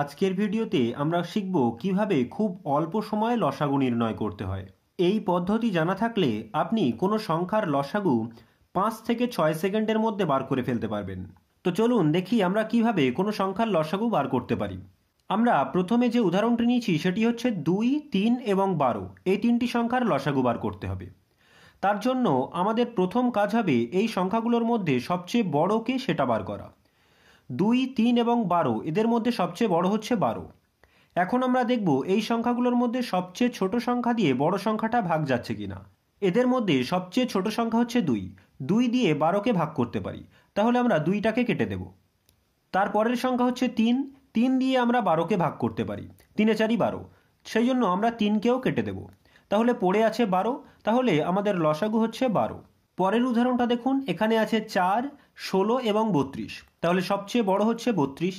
আজকের ভিডিওতে আমরা শিখব কিভাবে খুব অল্প সময়ে লসাগু নির্ণয় করতে হয় এই পদ্ধতি জানা থাকলে আপনি কোনো সংখ্যার লসাগু পাঁচ থেকে ছয় সেকেন্ডের মধ্যে বার করে ফেলতে পারবেন তো চলুন দেখি আমরা কিভাবে কোনো সংখ্যার লসাগু বার করতে পারি আমরা প্রথমে যে উদাহরণটি নিয়েছি সেটি হচ্ছে দুই তিন এবং বারো এই তিনটি সংখ্যার লসাগু বার করতে হবে তার জন্য আমাদের প্রথম কাজ হবে এই সংখ্যাগুলোর মধ্যে সবচেয়ে বড়কে সেটা বার করা দুই তিন এবং বারো এদের মধ্যে সবচেয়ে বড় হচ্ছে বারো এখন আমরা দেখব এই সংখ্যাগুলোর মধ্যে সবচেয়ে ছোট সংখ্যা দিয়ে বড় সংখ্যাটা ভাগ যাচ্ছে কিনা এদের মধ্যে সবচেয়ে ছোট সংখ্যা হচ্ছে দুই দুই দিয়ে বারোকে ভাগ করতে পারি তাহলে আমরা দুইটাকে কেটে দেব তারপরের সংখ্যা হচ্ছে তিন তিন দিয়ে আমরা বারোকে ভাগ করতে পারি তিনে চারি বারো সেই জন্য আমরা তিনকেও কেটে দেব তাহলে পড়ে আছে বারো তাহলে আমাদের লসাগু হচ্ছে বারো পরের উদাহরণটা দেখুন এখানে আছে চার ষোলো এবং বত্রিশ তাহলে সবচেয়ে বড় হচ্ছে বত্রিশ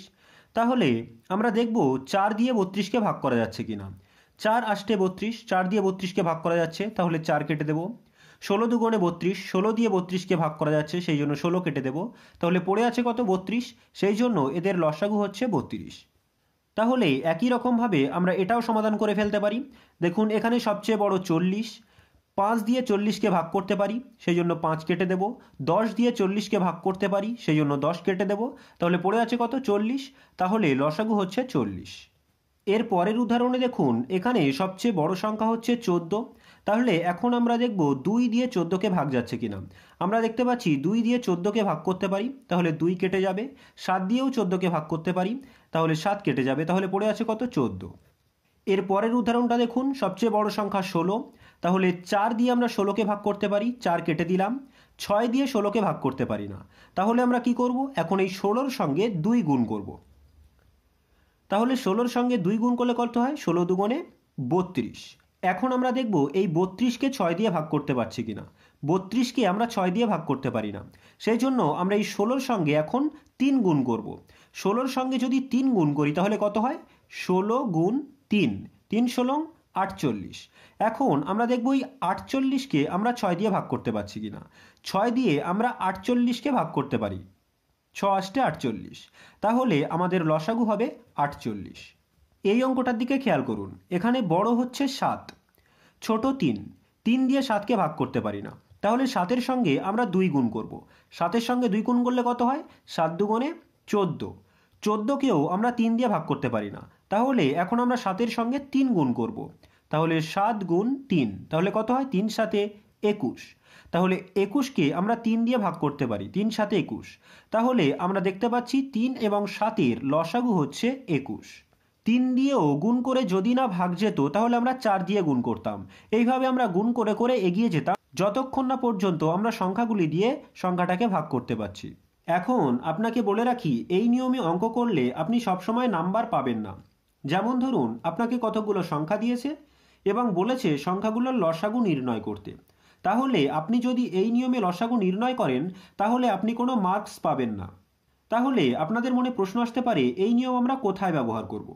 তাহলে আমরা দেখব চার দিয়ে বত্রিশকে ভাগ করা যাচ্ছে কিনা চার আষ্টে বত্রিশ চার দিয়ে বত্রিশকে ভাগ করা যাচ্ছে তাহলে চার কেটে দেবো ষোলো দুগুণে বত্রিশ ষোলো দিয়ে বত্রিশকে ভাগ করা যাচ্ছে সেই জন্য ষোলো কেটে দেবো তাহলে পড়ে আছে কত বত্রিশ সেই জন্য এদের লসাগু হচ্ছে বত্রিশ তাহলে একই রকমভাবে আমরা এটাও সমাধান করে ফেলতে পারি দেখুন এখানে সবচেয়ে বড় চল্লিশ পাঁচ দিয়ে চল্লিশকে ভাগ করতে পারি সেই জন্য পাঁচ কেটে দেব দশ দিয়ে চল্লিশকে ভাগ করতে পারি সেই জন্য দশ কেটে দেব তাহলে পড়ে আছে কত চল্লিশ তাহলে লসাগু হচ্ছে চল্লিশ এর পরের উদাহরণে দেখুন এখানে সবচেয়ে বড় সংখ্যা হচ্ছে চোদ্দো তাহলে এখন আমরা দেখব দুই দিয়ে চোদ্দোকে ভাগ যাচ্ছে কিনা আমরা দেখতে পাচ্ছি দুই দিয়ে চোদ্দোকে ভাগ করতে পারি তাহলে দুই কেটে যাবে সাত দিয়েও চোদ্দোকে ভাগ করতে পারি তাহলে সাত কেটে যাবে তাহলে পড়ে আছে কত চোদ্দো এর পরের উদাহরণটা দেখুন সবচেয়ে বড় সংখ্যা ষোলো তাহলে চার দিয়ে আমরা ষোলোকে ভাগ করতে পারি চার কেটে দিলাম ছয় দিয়ে ষোলোকে ভাগ করতে পারি না তাহলে আমরা কি করব এখন এই ষোলোর সঙ্গে দুই গুণ করব তাহলে ষোলোর সঙ্গে দুই গুণ করলে কত হয় ষোলো দুগুণে বত্রিশ এখন আমরা দেখব এই বত্রিশকে ছয় দিয়ে ভাগ করতে পারছি কিনা বত্রিশকে আমরা ছয় দিয়ে ভাগ করতে পারি না সেই জন্য আমরা এই ষোলোর সঙ্গে এখন তিন গুণ করব। ষোলোর সঙ্গে যদি তিন গুণ করি তাহলে কত হয় ষোলো গুণ তিন তিন ষোলো আটচল্লিশ এখন আমরা দেখব এই আটচল্লিশকে আমরা ছয় দিয়ে ভাগ করতে পারছি কি না ছয় দিয়ে আমরা আটচল্লিশকে ভাগ করতে পারি ছ আষ্টে আটচল্লিশ তাহলে আমাদের লসাগু হবে আটচল্লিশ এই অঙ্কটার দিকে খেয়াল করুন এখানে বড় হচ্ছে সাত ছোট তিন তিন দিয়ে সাতকে ভাগ করতে পারি না তাহলে সাতের সঙ্গে আমরা দুই গুণ করব সাতের সঙ্গে দুই গুণ করলে কত হয় সাত দুগুণে চোদ্দো চোদ্দকেও আমরা তিন দিয়ে ভাগ করতে পারি না তাহলে এখন আমরা সাতের সঙ্গে তিন গুণ করব। তাহলে সাত গুণ তিন তাহলে কত হয় তিন সাথে একুশ তাহলে একুশকে আমরা তিন দিয়ে ভাগ করতে পারি তিন সাথে একুশ তাহলে আমরা দেখতে পাচ্ছি তিন এবং সাতের লসাগু হচ্ছে একুশ তিন দিয়েও গুণ করে যদি না ভাগ যেত তাহলে আমরা চার দিয়ে গুণ করতাম এইভাবে আমরা গুণ করে করে এগিয়ে যেতাম যতক্ষণ না পর্যন্ত আমরা সংখ্যাগুলি দিয়ে সংখ্যাটাকে ভাগ করতে পারছি এখন আপনাকে বলে রাখি এই নিয়মে অঙ্ক করলে আপনি সবসময় নাম্বার পাবেন না যেমন ধরুন আপনাকে কতগুলো সংখ্যা দিয়েছে এবং বলেছে সংখ্যাগুলোর লসাগু নির্ণয় করতে তাহলে আপনি যদি এই নিয়মে লসাগু নির্ণয় করেন তাহলে আপনি কোনো মার্কস পাবেন না তাহলে আপনাদের মনে প্রশ্ন আসতে পারে এই নিয়ম আমরা কোথায় ব্যবহার করব।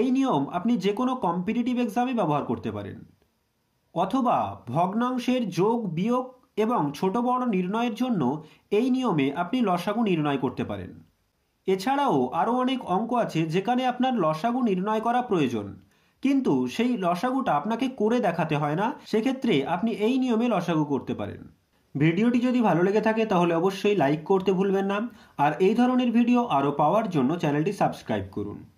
এই নিয়ম আপনি যে কোনো কম্পিটিটিভ এক্সামে ব্যবহার করতে পারেন অথবা ভগ্নাংশের যোগ বিয়োগ এবং ছোট বড় নির্ণয়ের জন্য এই নিয়মে আপনি লসাগু নির্ণয় করতে পারেন এছাড়াও আরও অনেক অঙ্ক আছে যেখানে আপনার লসাগু নির্ণয় করা প্রয়োজন কিন্তু সেই লসাগুটা আপনাকে করে দেখাতে হয় না সেক্ষেত্রে আপনি এই নিয়মে লসাগু করতে পারেন ভিডিওটি যদি ভালো লেগে থাকে তাহলে অবশ্যই লাইক করতে ভুলবেন না আর এই ধরনের ভিডিও আরও পাওয়ার জন্য চ্যানেলটি সাবস্ক্রাইব করুন